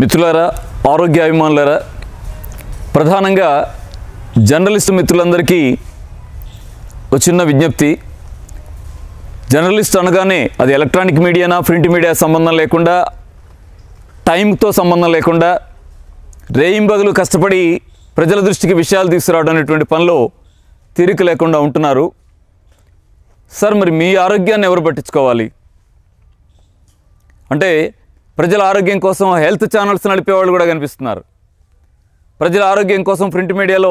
మిత్రులారా ఆరోగ్య అభిమానులారా ప్రధానంగా జర్నలిస్ట్ మిత్రులందరికీ ఒక చిన్న విజ్ఞప్తి జర్నలిస్ట్ అనగానే అది ఎలక్ట్రానిక్ మీడియానా ప్రింట్ మీడియా సంబంధం లేకుండా టైంతో సంబంధం లేకుండా రేయింబగలు కష్టపడి ప్రజల దృష్టికి విషయాలు తీసుకురావడం అనేటువంటి పనిలో తీరిక లేకుండా ఉంటున్నారు సార్ మరి మీ ఆరోగ్యాన్ని ఎవరు పట్టించుకోవాలి అంటే ప్రజల ఆరోగ్యం కోసం హెల్త్ ఛానల్స్ నడిపేవాళ్ళు కూడా కనిపిస్తున్నారు ప్రజల ఆరోగ్యం కోసం ప్రింట్ మీడియాలో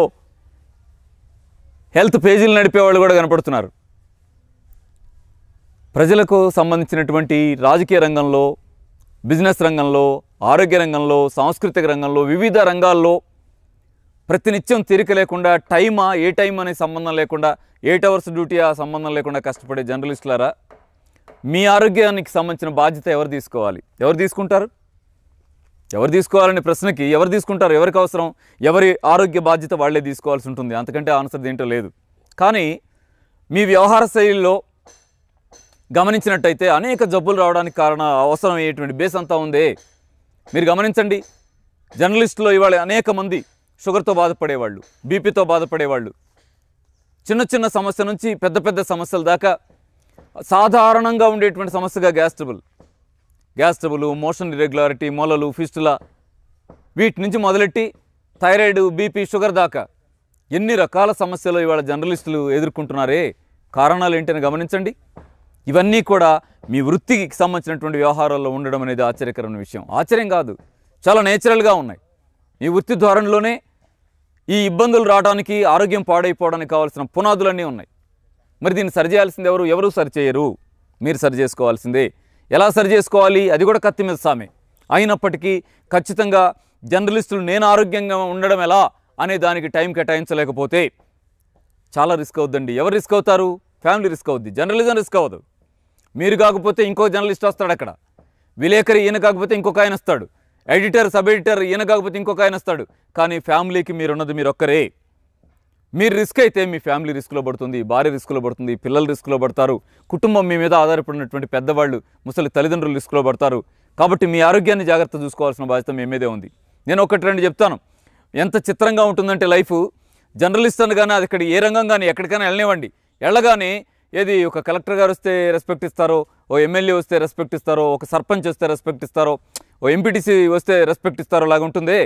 హెల్త్ పేజీలు నడిపేవాళ్ళు కూడా కనపడుతున్నారు ప్రజలకు సంబంధించినటువంటి రాజకీయ రంగంలో బిజినెస్ రంగంలో ఆరోగ్య రంగంలో సాంస్కృతిక రంగంలో వివిధ రంగాల్లో ప్రతినిత్యం తీరిక లేకుండా టైమా ఏ టైం అనే సంబంధం లేకుండా ఎయిట్ అవర్స్ డ్యూటీ ఆ సంబంధం లేకుండా కష్టపడే జర్నలిస్టులారా మీ ఆరోగ్యానికి సంబంధించిన బాధ్యత ఎవరు తీసుకోవాలి ఎవరు తీసుకుంటారు ఎవరు తీసుకోవాలనే ప్రశ్నకి ఎవరు తీసుకుంటారు ఎవరికి అవసరం ఎవరి ఆరోగ్య బాధ్యత వాళ్లే తీసుకోవాల్సి ఉంటుంది అంతకంటే ఆన్సర్ దేంటో లేదు కానీ మీ వ్యవహార శైలిలో గమనించినట్టయితే అనేక జబ్బులు రావడానికి కారణ అయ్యేటువంటి బేస్ అంతా ఉందే మీరు గమనించండి జర్నలిస్టులో ఇవాళ అనేక మంది షుగర్తో బాధపడేవాళ్ళు బీపీతో బాధపడేవాళ్ళు చిన్న చిన్న సమస్య నుంచి పెద్ద పెద్ద సమస్యల దాకా సాధారణంగా ఉండేటువంటి సమస్యగా gas trouble gas trouble motion irregularity మొలలు ఫిస్టుల వీటి నుంచి మొదలెట్టి థైరాయిడ్ బీపీ షుగర్ దాకా ఎన్ని రకాల సమస్యలు ఇవాళ జర్నలిస్టులు ఎదుర్కొంటున్నారే కారణాలు ఏంటని గమనించండి ఇవన్నీ కూడా మీ వృత్తికి సంబంధించినటువంటి వ్యవహారాల్లో ఉండడం అనేది ఆశ్చర్యకరమైన విషయం ఆశ్చర్యం కాదు చాలా నేచురల్గా ఉన్నాయి ఈ వృత్తి ధోరణిలోనే ఈ ఇబ్బందులు రావడానికి ఆరోగ్యం పాడైపోవడానికి కావాల్సిన పునాదులన్నీ ఉన్నాయి మరి దీన్ని సరి చేయాల్సింది ఎవరు ఎవరు సరి చేయరు మీరు సరి చేసుకోవాల్సిందే ఎలా సరి చేసుకోవాలి అది కూడా కత్తి మీద సామే అయినప్పటికీ ఖచ్చితంగా జర్నలిస్టులు నేను ఆరోగ్యంగా ఉండడం ఎలా అనే దానికి టైం కేటాయించలేకపోతే చాలా రిస్క్ అవుద్దండి ఎవరు రిస్క్ అవుతారు ఫ్యామిలీ రిస్క్ అవుద్ది జర్నలిజం రిస్క్ అవ్వదు మీరు కాకపోతే ఇంకో జర్నలిస్ట్ వస్తాడు అక్కడ విలేకరి ఈయన కాకపోతే ఇంకొక ఆయన వస్తాడు ఎడిటర్ సబ్ ఎడిటర్ ఈయన కాకపోతే ఇంకొక ఆయన వస్తాడు కానీ ఫ్యామిలీకి మీరున్నది మీరొక్కరే మీరు రిస్క్ అయితే మీ ఫ్యామిలీ రిస్క్లో పడుతుంది భార్య రిస్క్లో పడుతుంది పిల్లలు రిస్క్లో పడతారు కుటుంబం మీ మీద ఆధారపడినటువంటి పెద్దవాళ్ళు ముసలి తల్లిదండ్రులు రిస్క్లో పడతారు కాబట్టి మీ ఆరోగ్యాన్ని జాగ్రత్త చూసుకోవాల్సిన బాధ్యత మీ మీదే ఉంది నేను ఒకటి రెండు చెప్తాను ఎంత చిత్రంగా ఉంటుందంటే లైఫ్ జర్నలిస్ట్ కానీ అది ఇక్కడ ఏ రంగం కానీ ఎక్కడికైనా వెళ్ళనివ్వండి వెళ్ళగానే ఏది ఒక కలెక్టర్ గారు వస్తే రెస్పెక్ట్ ఇస్తారో ఓ ఎమ్మెల్యే వస్తే రెస్పెక్ట్ ఇస్తారో ఒక సర్పంచ్ వస్తే రెస్పెక్ట్ ఇస్తారో ఓ ఎంపీటీసీ వస్తే రెస్పెక్ట్ ఇస్తారో లాగా ఉంటుంది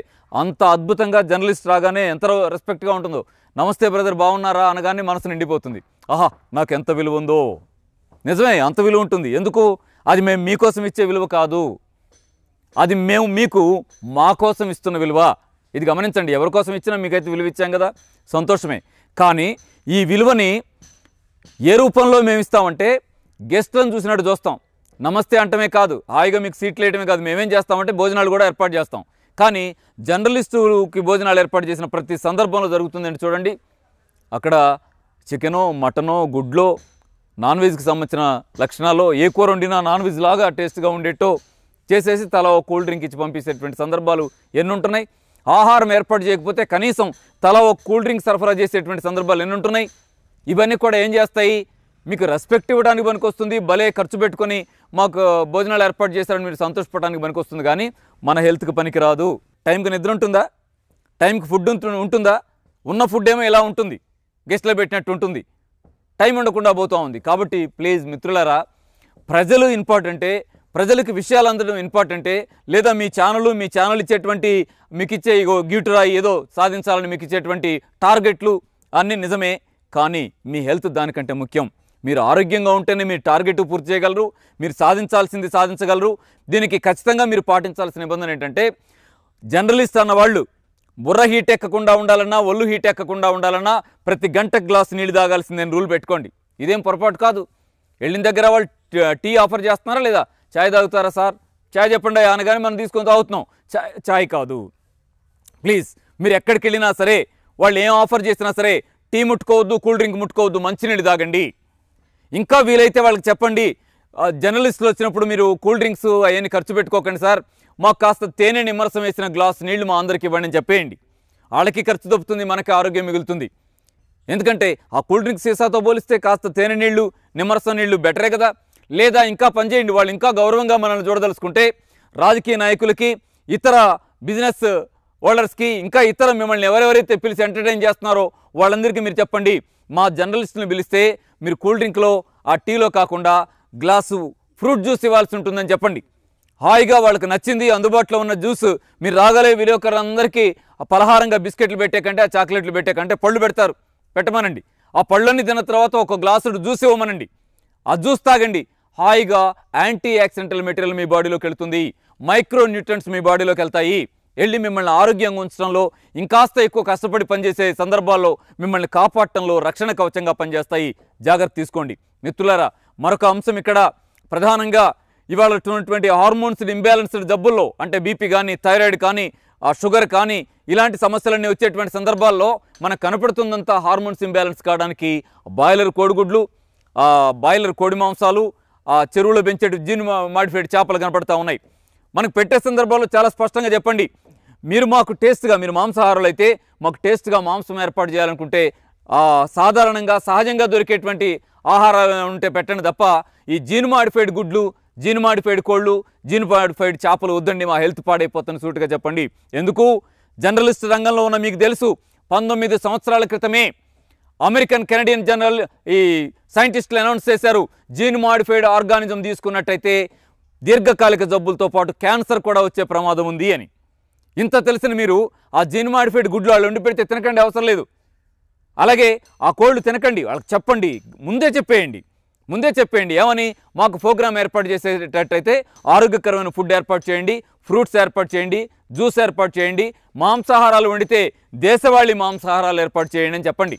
అంత అద్భుతంగా జర్నలిస్ట్ రాగానే ఎంత రెస్పెక్ట్గా ఉంటుందో నమస్తే బ్రదర్ బాగున్నారా అనగానే మనసు నిండిపోతుంది ఆహా నాకు ఎంత విలువ ఉందో నిజమే అంత విలువ ఉంటుంది ఎందుకు అది మేము మీకోసం ఇచ్చే విలువ కాదు అది మేము మీకు మా కోసం ఇస్తున్న విలువ ఇది గమనించండి ఎవరి కోసం ఇచ్చినా మీకైతే విలువ ఇచ్చాం కదా సంతోషమే కానీ ఈ విలువని ఏ రూపంలో మేము ఇస్తామంటే గెస్ట్లను చూసినట్టు చూస్తాం నమస్తే అంటమే కాదు హాయిగా మీకు సీట్లు వేయటమే కాదు మేమేం చేస్తామంటే భోజనాలు కూడా ఏర్పాటు చేస్తాం కానీ జర్నలిస్టుకి భోజనాలు ఏర్పాటు చేసిన ప్రతి సందర్భంలో జరుగుతుందండి చూడండి అక్కడ చికెనో మటనో గుడ్లో నాన్ వెజ్కి సంబంధించిన లక్షణాలు ఏ కూర వండినా నాన్ వెజ్ లాగా టేస్ట్గా ఉండేటో చేసేసి తలా ఒక కూల్ డ్రింక్ ఇచ్చి పంపించేటువంటి సందర్భాలు ఎన్నుంటున్నాయి ఆహారం ఏర్పాటు చేయకపోతే కనీసం తలా ఒక కూల్ డ్రింక్ సరఫరా చేసేటువంటి సందర్భాలు ఎన్నుంటున్నాయి ఇవన్నీ కూడా ఏం చేస్తాయి మీకు రెస్పెక్ట్ ఇవ్వడానికి పనికొస్తుంది భలే ఖర్చు పెట్టుకొని మాకు భోజనాలు ఏర్పాటు చేశారని మీరు సంతోషపడడానికి పనికొస్తుంది కానీ మన హెల్త్కి పనికిరాదు టైంకి నిద్ర ఉంటుందా టైంకి ఫుడ్ ఉంటుందా ఉన్న ఫుడ్ ఏమో ఇలా ఉంటుంది గెస్ట్లో పెట్టినట్టు ఉంటుంది టైం ఉండకుండా పోతూ ఉంది కాబట్టి ప్లీజ్ మిత్రులరా ప్రజలు ఇంపార్టెంటే ప్రజలకు విషయాలు అందడం ఇంపార్టెంటే లేదా మీ ఛానల్ మీ ఛానల్ ఇచ్చేటువంటి మీకు ఇచ్చే ఇగో గిటురా ఏదో సాధించాలని మీకు ఇచ్చేటువంటి టార్గెట్లు అన్నీ నిజమే కానీ మీ హెల్త్ దానికంటే ముఖ్యం మీరు ఆరోగ్యంగా ఉంటేనే మీరు టార్గెట్ పూర్తి చేయగలరు మీరు సాధించాల్సింది సాధించగలరు దీనికి ఖచ్చితంగా మీరు పాటించాల్సిన నిబంధన ఏంటంటే జర్నలిస్ట్ అన్నవాళ్ళు బుర్ర హీట్ ఎక్కకుండా ఉండాలన్నా ఒళ్ళు హీట్ ఎక్కకుండా ఉండాలన్నా ప్రతి గంట గ్లాస్ నీళ్ళు తాగాల్సిందని రూల్ పెట్టుకోండి ఇదేం పొరపాటు కాదు వెళ్ళిన దగ్గర వాళ్ళు టీ ఆఫర్ చేస్తున్నారా లేదా ఛాయ్ తాగుతారా సార్ ఛాయ్ చెప్పండి అనగానే మనం తీసుకొని తాగుతున్నాం ఛాయ్ కాదు ప్లీజ్ మీరు ఎక్కడికి వెళ్ళినా సరే వాళ్ళు ఏం ఆఫర్ చేసినా సరే టీ ముట్టుకోవద్దు కూల్ డ్రింక్ ముట్టుకోవద్దు మంచినీళ్ళు తాగండి ఇంకా వీలైతే వాళ్ళకి చెప్పండి జర్నలిస్టులు వచ్చినప్పుడు మీరు కూల్ డ్రింక్స్ అవన్నీ ఖర్చు పెట్టుకోకండి సార్ మాకు కాస్త తేనె నిమ్మరసం వేసిన గ్లాస్ నీళ్లు మా అందరికి ఇవ్వండి అని చెప్పేయండి వాళ్ళకి ఖర్చు దొప్పుతుంది మనకి ఆరోగ్యం మిగులుతుంది ఎందుకంటే ఆ కూల్ డ్రింక్స్ సీసాతో పోలిస్తే కాస్త తేనె నీళ్లు నిమ్మరసం నీళ్లు బెటరే కదా లేదా ఇంకా పనిచేయండి వాళ్ళు ఇంకా గౌరవంగా మనల్ని చూడదలుచుకుంటే రాజకీయ నాయకులకి ఇతర బిజినెస్ ఓల్డర్స్కి ఇంకా ఇతర మిమ్మల్ని ఎవరెవరైతే పిలిచి ఎంటర్టైన్ చేస్తున్నారో వాళ్ళందరికీ మీరు చెప్పండి మా జర్నలిస్టులను పిలిస్తే మీరు కూల్ డ్రింక్లో ఆ టీలో కాకుండా గ్లాసు ఫ్రూట్ జ్యూస్ ఇవ్వాల్సి ఉంటుందని చెప్పండి హాయిగా వాళ్ళకి నచ్చింది అందుబాటులో ఉన్న జ్యూస్ మీరు రాగలే విలేకరులందరికీ పలహారంగా బిస్కెట్లు పెట్టే కంటే చాక్లెట్లు పెట్టే కంటే పళ్ళు పెడతారు పెట్టమనండి ఆ పళ్ళని తిన్న తర్వాత ఒక గ్లాసుడు జ్యూస్ ఇవ్వమనండి ఆ జ్యూస్ తాగండి హాయిగా యాంటీ యాక్సిడెంటల్ మెటీరియల్ మీ బాడీలోకి వెళుతుంది మైక్రో న్యూట్రన్స్ మీ బాడీలోకి వెళ్తాయి వెళ్ళి మిమ్మల్ని ఆరోగ్యంగా ఉంచడంలో ఇంకాస్త ఎక్కువ కష్టపడి పనిచేసే సందర్భాల్లో మిమ్మల్ని కాపాడటంలో రక్షణ కవచంగా పనిచేస్తాయి జాగ్రత్త తీసుకోండి మిత్రులారా మరొక అంశం ఇక్కడ ప్రధానంగా ఇవాళ ఉన్నటువంటి హార్మోన్స్ ఇంబ్యాలెన్స్డ్ జబ్బుల్లో అంటే బీపీ కానీ థైరాయిడ్ కానీ ఆ షుగర్ కానీ ఇలాంటి సమస్యలన్నీ వచ్చేటువంటి సందర్భాల్లో మనకు కనపడుతుందంతా హార్మోన్స్ ఇంబ్యాలెన్స్ కావడానికి బాయిలర్ కోడిగుడ్లు బాయిలర్ కోడి మాంసాలు చెరువులో పెంచే జీన్ మాడిఫైడ్ చేపలు కనపడతా ఉన్నాయి మనకు పెట్టే సందర్భాల్లో చాలా స్పష్టంగా చెప్పండి మీరు మాకు టేస్ట్గా మీరు మాంసాహారాలు అయితే మాకు టేస్ట్గా మాంసం ఏర్పాటు చేయాలనుకుంటే సాధారణంగా సహజంగా దొరికేటువంటి ఆహారాలు ఉంటే పెట్టండి తప్ప ఈ జీన్ మాడిఫైడ్ గుడ్లు జీన్ మాడిఫైడ్ కోళ్ళు జీన్ మాడిఫైడ్ చేపలు వద్దండి మా హెల్త్ పాడైపోతున్న సూటుగా చెప్పండి ఎందుకు జర్నలిస్ట్ రంగంలో ఉన్న మీకు తెలుసు పంతొమ్మిది సంవత్సరాల క్రితమే అమెరికన్ కెనడియన్ జనరల్ ఈ సైంటిస్టులు అనౌన్స్ చేశారు జీన్ మాడిఫైడ్ ఆర్గానిజం తీసుకున్నట్టయితే దీర్ఘకాలిక జబ్బులతో పాటు క్యాన్సర్ కూడా వచ్చే ప్రమాదం ఉంది అని ఇంత తెలిసిన మీరు ఆ జీన్ మాడిఫైడ్ గుడ్లు వాళ్ళు వండి పెడితే తినకండి అవసరం లేదు అలాగే ఆ కోళ్ళు తినకండి వాళ్ళకి చెప్పండి ముందే చెప్పేయండి ముందే చెప్పేయండి ఏమని మాకు ప్రోగ్రామ్ ఏర్పాటు చేసేటట్టయితే ఆరోగ్యకరమైన ఫుడ్ ఏర్పాటు చేయండి ఫ్రూట్స్ ఏర్పాటు చేయండి జ్యూస్ ఏర్పాటు చేయండి మాంసాహారాలు వండితే దేశవాళీ మాంసాహారాలు ఏర్పాటు చేయండి అని చెప్పండి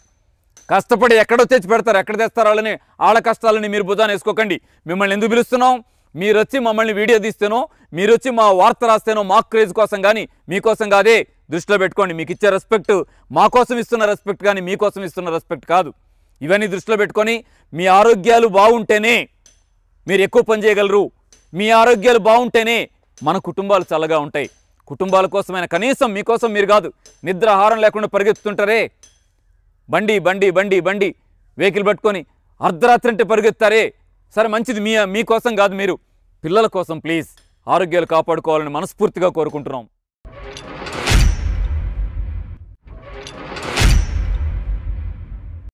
కష్టపడి ఎక్కడో తెచ్చి పెడతారు ఎక్కడ తెస్తారు వాళ్ళని ఆడ కష్టాలని మీరు భుజాన్ని వేసుకోకండి మిమ్మల్ని ఎందుకు పిలుస్తున్నాం మీరొచ్చి మమ్మల్ని వీడియో తీస్తేనో మీరొచ్చి మా వార్త రాస్తేనో మా క్రేజ్ కోసం కానీ మీకోసం కాదే దృష్టిలో పెట్టుకోండి మీకు ఇచ్చే రెస్పెక్ట్ మా కోసం ఇస్తున్న రెస్పెక్ట్ కానీ మీకోసం ఇస్తున్న రెస్పెక్ట్ కాదు ఇవన్నీ దృష్టిలో పెట్టుకొని మీ ఆరోగ్యాలు బాగుంటేనే మీరు ఎక్కువ పని చేయగలరు మీ ఆరోగ్యాలు బాగుంటేనే మన కుటుంబాలు చల్లగా ఉంటాయి కుటుంబాల కోసమైన కనీసం మీకోసం మీరు కాదు నిద్రాహారం లేకుండా పరిగెత్తుంటారే బండి బండి బండి బండి వెహికల్ పట్టుకొని అర్ధరాత్రి అంటే పరిగెత్తారే సరే మంచిది మీ మీకోసం కాదు మీరు పిల్లల కోసం ప్లీజ్ ఆరోగ్యాలు కాపాడుకోవాలని మనస్ఫూర్తిగా కోరుకుంటున్నాం